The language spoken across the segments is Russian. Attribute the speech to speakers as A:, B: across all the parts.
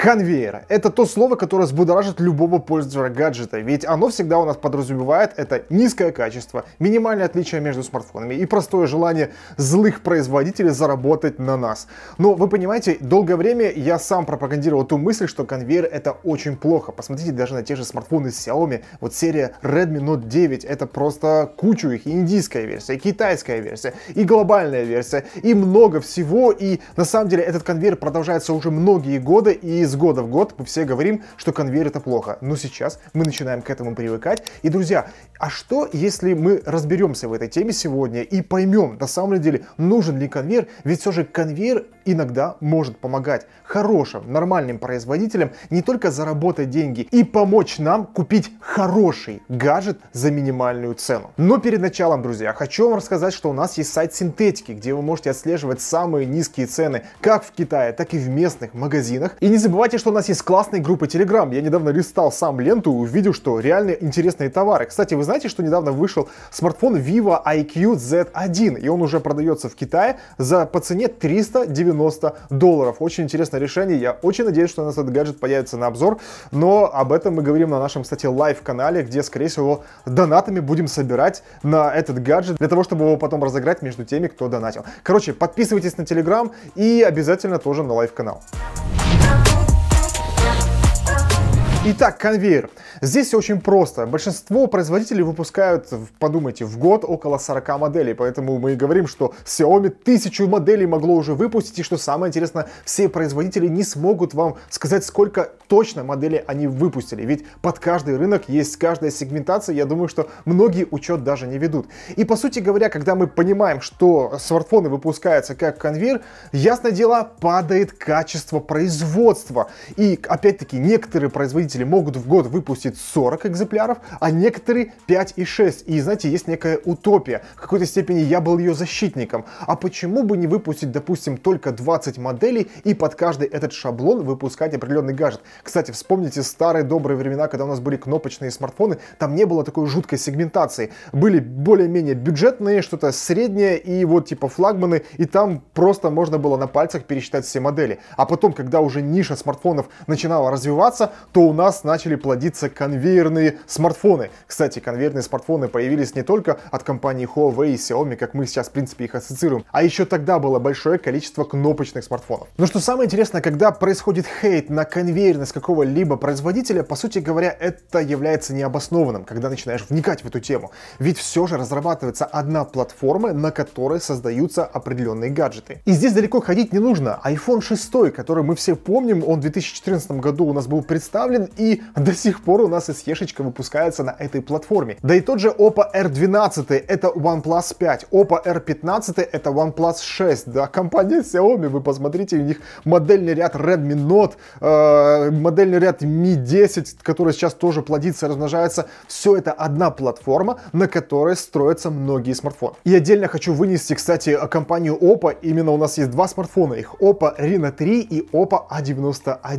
A: конвейера. Это то слово, которое взбудоражит любого пользователя гаджета, ведь оно всегда у нас подразумевает это низкое качество, минимальное отличие между смартфонами и простое желание злых производителей заработать на нас. Но вы понимаете, долгое время я сам пропагандировал ту мысль, что конвейер это очень плохо. Посмотрите даже на те же смартфоны с Xiaomi, вот серия Redmi Note 9, это просто кучу их, индийская версия, и китайская версия, и глобальная версия, и много всего, и на самом деле этот конвейер продолжается уже многие годы, и из года в год мы все говорим, что конвейер это плохо. Но сейчас мы начинаем к этому привыкать. И, друзья, а что, если мы разберемся в этой теме сегодня и поймем, на самом деле, нужен ли конвейер? Ведь все же конвейер иногда может помогать хорошим, нормальным производителям не только заработать деньги и помочь нам купить хороший гаджет за минимальную цену. Но перед началом, друзья, хочу вам рассказать, что у нас есть сайт синтетики, где вы можете отслеживать самые низкие цены как в Китае, так и в местных магазинах. И не забывайте забывайте, что у нас есть классные группы Telegram. Я недавно листал сам ленту и увидел, что реально интересные товары. Кстати, вы знаете, что недавно вышел смартфон Vivo IQ Z1, и он уже продается в Китае за по цене 390 долларов. Очень интересное решение. Я очень надеюсь, что у нас этот гаджет появится на обзор, но об этом мы говорим на нашем, кстати, лайв-канале, где, скорее всего, донатами будем собирать на этот гаджет, для того, чтобы его потом разыграть между теми, кто донатил. Короче, подписывайтесь на Telegram и обязательно тоже на лайв-канал. Thank Итак, конвейер. Здесь все очень просто. Большинство производителей выпускают, подумайте, в год около 40 моделей, поэтому мы и говорим, что Xiaomi тысячу моделей могло уже выпустить, и что самое интересное, все производители не смогут вам сказать, сколько точно моделей они выпустили, ведь под каждый рынок есть каждая сегментация, я думаю, что многие учет даже не ведут. И по сути говоря, когда мы понимаем, что смартфоны выпускаются как конвейер, ясное дело, падает качество производства. И опять-таки, некоторые производители могут в год выпустить 30-40 экземпляров, а некоторые 5 и 6. И знаете, есть некая утопия. В какой-то степени я был ее защитником. А почему бы не выпустить, допустим, только 20 моделей и под каждый этот шаблон выпускать определенный гаджет? Кстати, вспомните старые добрые времена, когда у нас были кнопочные смартфоны, там не было такой жуткой сегментации. Были более-менее бюджетные, что-то среднее и вот типа флагманы, и там просто можно было на пальцах пересчитать все модели. А потом, когда уже ниша смартфонов начинала развиваться, то у нас начали плодиться конвейерные смартфоны. Кстати, конвейерные смартфоны появились не только от компании Huawei и Xiaomi, как мы сейчас, в принципе, их ассоциируем, а еще тогда было большое количество кнопочных смартфонов. Но что самое интересное, когда происходит хейт на конвейерность какого-либо производителя, по сути говоря, это является необоснованным, когда начинаешь вникать в эту тему. Ведь все же разрабатывается одна платформа, на которой создаются определенные гаджеты. И здесь далеко ходить не нужно. iPhone 6, который мы все помним, он в 2014 году у нас был представлен, и до сих пор он нас и шечка выпускается на этой платформе. Да и тот же Oppo R12 это OnePlus 5, Oppo R15 это OnePlus 6, да, компания Xiaomi, вы посмотрите, у них модельный ряд Redmi Note, э, модельный ряд Mi 10, который сейчас тоже плодится, размножается. Все это одна платформа, на которой строятся многие смартфоны. И отдельно хочу вынести, кстати, компанию Oppo. Именно у нас есть два смартфона их. Oppo Reno 3 и Oppo A91. А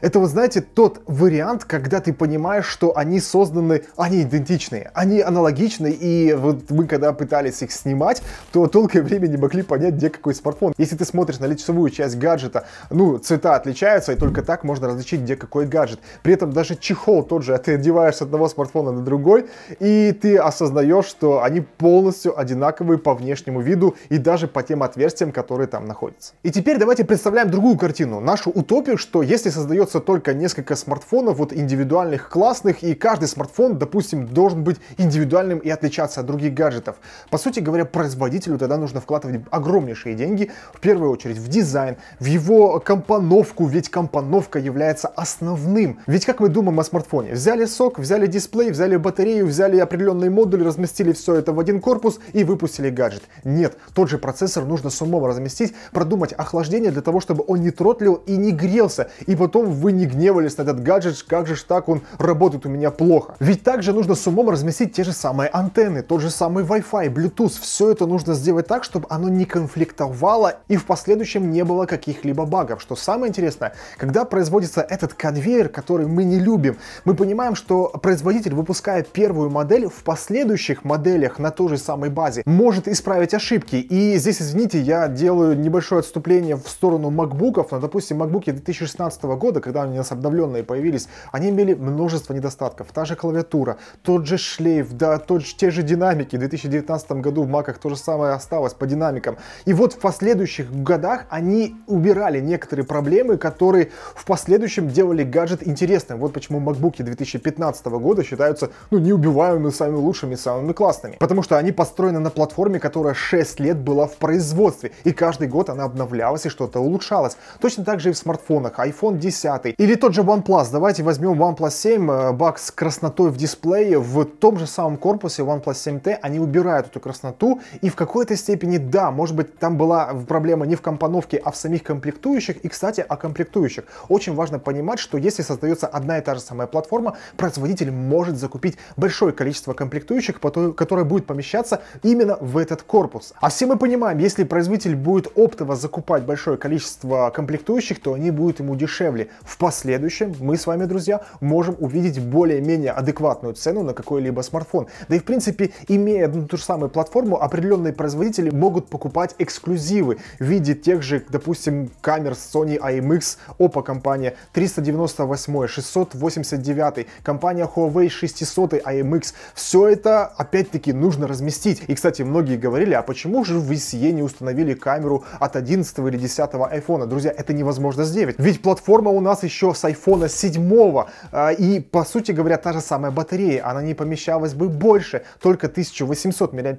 A: это, вы знаете, тот вариант, когда ты понимаешь, понимаешь, что они созданы, они идентичные, они аналогичны, и вот мы когда пытались их снимать, то долгое время не могли понять, где какой смартфон. Если ты смотришь на лицевую часть гаджета, ну, цвета отличаются, и только так можно различить, где какой гаджет. При этом даже чехол тот же, а ты одеваешь с одного смартфона на другой, и ты осознаешь, что они полностью одинаковые по внешнему виду и даже по тем отверстиям, которые там находятся. И теперь давайте представляем другую картину, нашу утопию, что если создается только несколько смартфонов, вот индивидуальных прикольных, классных, и каждый смартфон, допустим, должен быть индивидуальным и отличаться от других гаджетов. По сути говоря, производителю тогда нужно вкладывать огромнейшие деньги, в первую очередь в дизайн, в его компоновку, ведь компоновка является основным. Ведь как мы думаем о смартфоне? Взяли сок, взяли дисплей, взяли батарею, взяли определенный модуль, разместили все это в один корпус и выпустили гаджет. Нет, тот же процессор нужно с умом разместить, продумать охлаждение для того, чтобы он не тротлил и не грелся, и потом вы не гневались на этот гаджет, как же ж так он работают у меня плохо. Ведь также нужно с умом разместить те же самые антенны, тот же самый Wi-Fi, Bluetooth. Все это нужно сделать так, чтобы оно не конфликтовало и в последующем не было каких-либо багов. Что самое интересное, когда производится этот конвейер, который мы не любим, мы понимаем, что производитель, выпуская первую модель, в последующих моделях на той же самой базе может исправить ошибки. И здесь, извините, я делаю небольшое отступление в сторону макбуков, но, допустим, макбуки 2016 года, когда у нас обновленные появились, они имели много множество недостатков. Та же клавиатура, тот же шлейф, да, тот, же те же динамики. В 2019 году в маках то же самое осталось по динамикам. И вот в последующих годах они убирали некоторые проблемы, которые в последующем делали гаджет интересным. Вот почему макбуки 2015 года считаются, ну, неубиваемыми, самыми лучшими, самыми классными. Потому что они построены на платформе, которая 6 лет была в производстве, и каждый год она обновлялась и что-то улучшалось. Точно так же и в смартфонах. iPhone 10 или тот же OnePlus. Давайте возьмем OnePlus 7 7 э, бак с краснотой в дисплее в том же самом корпусе OnePlus 7T, они убирают эту красноту, и в какой-то степени, да, может быть, там была проблема не в компоновке, а в самих комплектующих, и, кстати, о комплектующих. Очень важно понимать, что если создается одна и та же самая платформа, производитель может закупить большое количество комплектующих, которое будет помещаться именно в этот корпус. А все мы понимаем, если производитель будет оптово закупать большое количество комплектующих, то они будут ему дешевле. В последующем мы с вами, друзья, можем увидеть более-менее адекватную цену на какой-либо смартфон. Да и в принципе, имея одну ту же самую платформу, определенные производители могут покупать эксклюзивы в виде тех же, допустим, камер Sony IMX, Oppo компания 398, 689, компания Huawei 600 IMX. Все это, опять-таки, нужно разместить. И, кстати, многие говорили, а почему же в SE не установили камеру от 11 или 10 iPhone? Друзья, это невозможно сделать. Ведь платформа у нас еще с iPhone 7, а, и и, по сути говоря, та же самая батарея, она не помещалась бы больше, только 1800 мАч,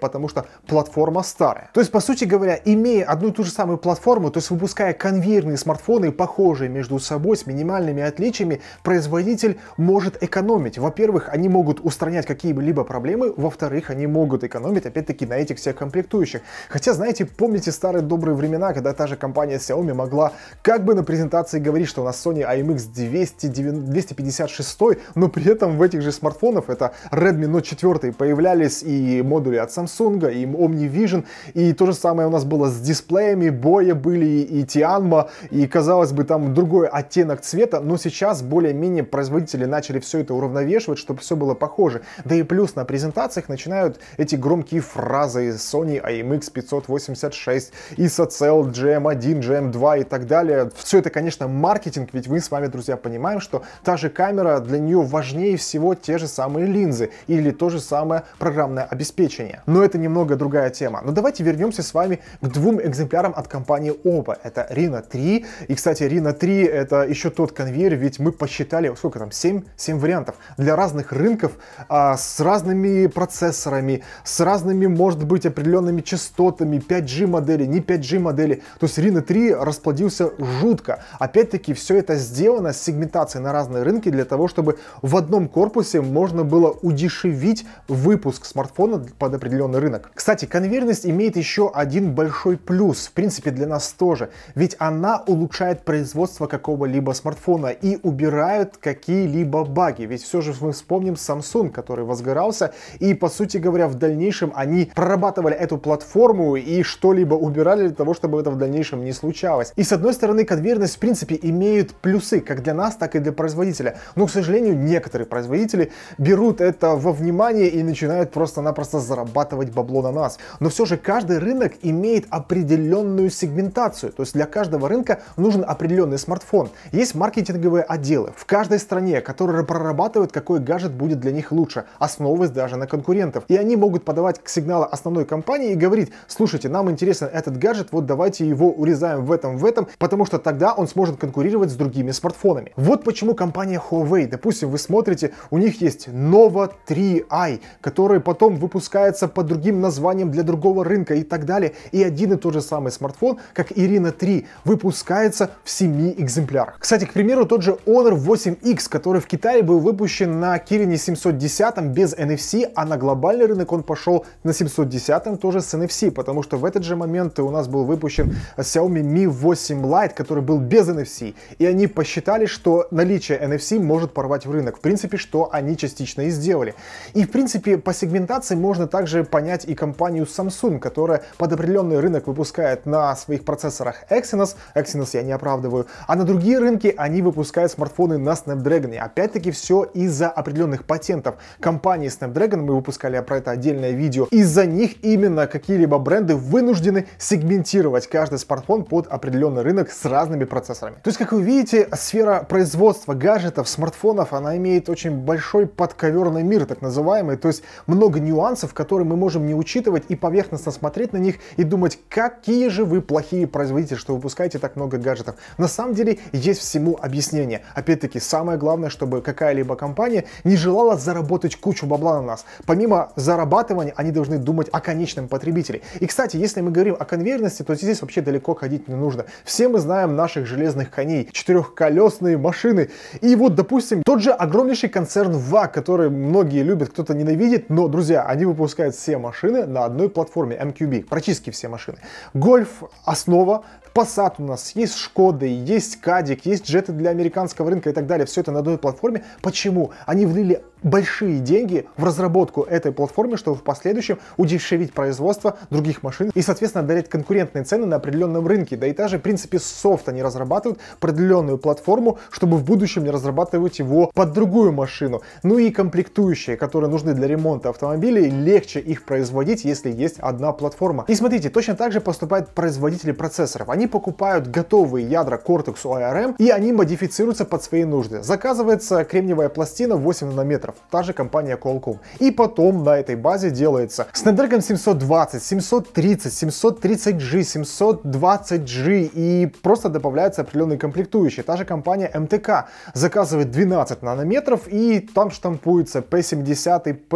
A: потому что платформа старая. То есть, по сути говоря, имея одну и ту же самую платформу, то есть выпуская конвейерные смартфоны, похожие между собой, с минимальными отличиями, производитель может экономить. Во-первых, они могут устранять какие-либо проблемы, во-вторых, они могут экономить, опять-таки, на этих всех комплектующих. Хотя, знаете, помните старые добрые времена, когда та же компания Xiaomi могла как бы на презентации говорить, что у нас Sony IMX 250 56, но при этом в этих же смартфонах, это Redmi Note 4, появлялись и модули от Samsung, и OmniVision, и то же самое у нас было с дисплеями, боя были и Tianma, и казалось бы там другой оттенок цвета, но сейчас более-менее производители начали все это уравновешивать, чтобы все было похоже. Да и плюс на презентациях начинают эти громкие фразы Sony IMX 586, ISOCELL, GM1, GM2 и так далее. Все это, конечно, маркетинг, ведь мы с вами, друзья, понимаем, что та же камера, для нее важнее всего те же самые линзы или то же самое программное обеспечение. Но это немного другая тема. Но давайте вернемся с вами к двум экземплярам от компании Oppo. Это Reno 3. И, кстати, Reno 3 это еще тот конвейер, ведь мы посчитали, сколько там, 7, 7 вариантов для разных рынков а, с разными процессорами, с разными, может быть, определенными частотами, 5G модели, не 5G модели. То есть Reno 3 расплодился жутко. Опять-таки, все это сделано с сегментацией на разные рынки, рынке для того, чтобы в одном корпусе можно было удешевить выпуск смартфона под определенный рынок. Кстати, конвейерность имеет еще один большой плюс, в принципе для нас тоже, ведь она улучшает производство какого-либо смартфона и убирает какие-либо баги, ведь все же мы вспомним Samsung, который возгорался, и по сути говоря в дальнейшем они прорабатывали эту платформу и что-либо убирали для того, чтобы это в дальнейшем не случалось. И с одной стороны конвейерность в принципе имеет плюсы как для нас, так и для производителя далее. Но, к сожалению, некоторые производители берут это во внимание и начинают просто-напросто зарабатывать бабло на нас. Но все же каждый рынок имеет определенную сегментацию, то есть для каждого рынка нужен определенный смартфон. Есть маркетинговые отделы в каждой стране, которые прорабатывают, какой гаджет будет для них лучше, основываясь даже на конкурентов. И они могут подавать сигналы основной компании и говорить, слушайте, нам интересен этот гаджет, вот давайте его урезаем в этом, в этом, потому что тогда он сможет конкурировать с другими смартфонами. Вот почему компания Huawei. Допустим, вы смотрите, у них есть Nova 3i, который потом выпускается под другим названием для другого рынка и так далее. И один и тот же самый смартфон, как Ирина 3, выпускается в 7 экземплярах. Кстати, к примеру, тот же Honor 8X, который в Китае был выпущен на Kirin 710 без NFC, а на глобальный рынок он пошел на 710 тоже с NFC, потому что в этот же момент у нас был выпущен Xiaomi Mi 8 Lite, который был без NFC, и они посчитали, что наличие NFC 7 может порвать в рынок. В принципе, что они частично и сделали. И, в принципе, по сегментации можно также понять и компанию Samsung, которая под определенный рынок выпускает на своих процессорах Exynos, Exynos я не оправдываю, а на другие рынки они выпускают смартфоны на Snapdragon. Опять-таки, все из-за определенных патентов. Компании Snapdragon, мы выпускали про это отдельное видео, из-за них именно какие-либо бренды вынуждены сегментировать каждый смартфон под определенный рынок с разными процессорами. То есть, как вы видите, сфера производства гаджетов гаджетов, смартфонов, она имеет очень большой подковерный мир, так называемый, то есть много нюансов, которые мы можем не учитывать и поверхностно смотреть на них и думать, какие же вы плохие производители, что выпускаете так много гаджетов. На самом деле есть всему объяснение. Опять-таки, самое главное, чтобы какая-либо компания не желала заработать кучу бабла на нас. Помимо зарабатывания, они должны думать о конечном потребителе. И, кстати, если мы говорим о конвейерности, то здесь вообще далеко ходить не нужно. Все мы знаем наших железных коней, четырехколесные машины. И вот вот, допустим, тот же огромнейший концерн VAG, который многие любят, кто-то ненавидит, но, друзья, они выпускают все машины на одной платформе MQB, практически все машины. Гольф — основа, Passat у нас, есть Шкоды, есть Кадик, есть джеты для американского рынка и так далее. Все это на одной платформе. Почему? Они влили большие деньги в разработку этой платформы, чтобы в последующем удешевить производство других машин и, соответственно, дарить конкурентные цены на определенном рынке. Да и даже, в принципе, софт они разрабатывают определенную платформу, чтобы в будущем не разрабатывать его под другую машину. Ну и комплектующие, которые нужны для ремонта автомобилей, легче их производить, если есть одна платформа. И смотрите, точно так же поступают производители процессоров. Они они покупают готовые ядра Cortex ORM и они модифицируются под свои нужды. Заказывается кремниевая пластина 8 нанометров, та же компания Qualcomm. И потом на этой базе делается Snapdragon 720, 730, 730G, 720G и просто добавляются определенные комплектующие. Та же компания MTK заказывает 12 нанометров и там штампуется P70,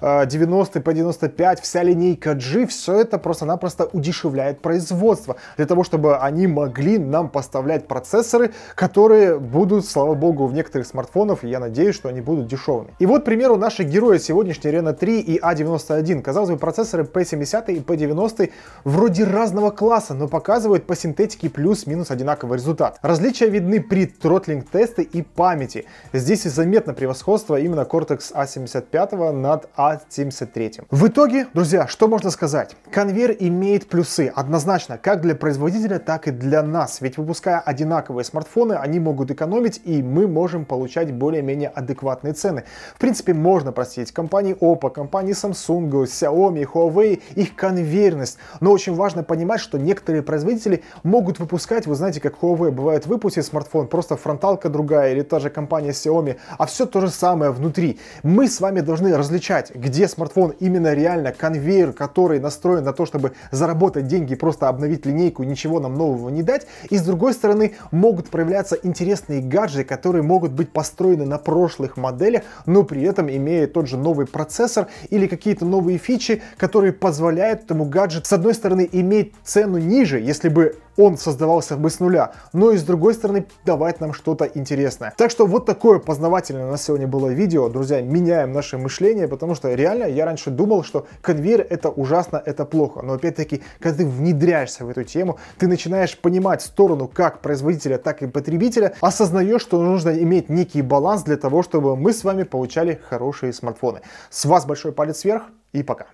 A: P90, P95, вся линейка G. Все это просто-напросто удешевляет производство для того, чтобы чтобы они могли нам поставлять процессоры, которые будут, слава богу, в некоторых смартфонах, и я надеюсь, что они будут дешевыми. И вот, к примеру, наши герои сегодняшней Reno 3 и A91. А Казалось бы, процессоры P70 и P90 вроде разного класса, но показывают по синтетике плюс-минус одинаковый результат. Различия видны при тротлинг тесты и памяти. Здесь и заметно превосходство именно Cortex A75 а над A73. А в итоге, друзья, что можно сказать? Конвейер имеет плюсы, однозначно, как для производителя, время, так и для нас. Ведь выпуская одинаковые смартфоны, они могут экономить, и мы можем получать более-менее адекватные цены. В принципе, можно простить компании Oppo, компании Samsung, Xiaomi, Huawei, их конвейерность. Но очень важно понимать, что некоторые производители могут выпускать, вы знаете, как Huawei бывает выпустит смартфон, просто фронталка другая или та же компания Xiaomi, а все то же самое внутри. Мы с вами должны различать, где смартфон именно реально конвейер, который настроен на то, чтобы заработать деньги и просто обновить линейку, ничего нам нового не дать. И с другой стороны, могут проявляться интересные гаджеты, которые могут быть построены на прошлых моделях, но при этом имея тот же новый процессор или какие-то новые фичи, которые позволяют этому гаджет с одной стороны, иметь цену ниже, если бы он создавался бы с нуля, но и с другой стороны давать нам что-то интересное. Так что вот такое познавательное у нас сегодня было видео. Друзья, меняем наше мышление, потому что реально я раньше думал, что конвейер это ужасно, это плохо. Но опять-таки, когда ты внедряешься в эту тему, ты начинаешь понимать сторону как производителя, так и потребителя, осознаешь, что нужно иметь некий баланс для того, чтобы мы с вами получали хорошие смартфоны. С вас большой палец вверх и пока.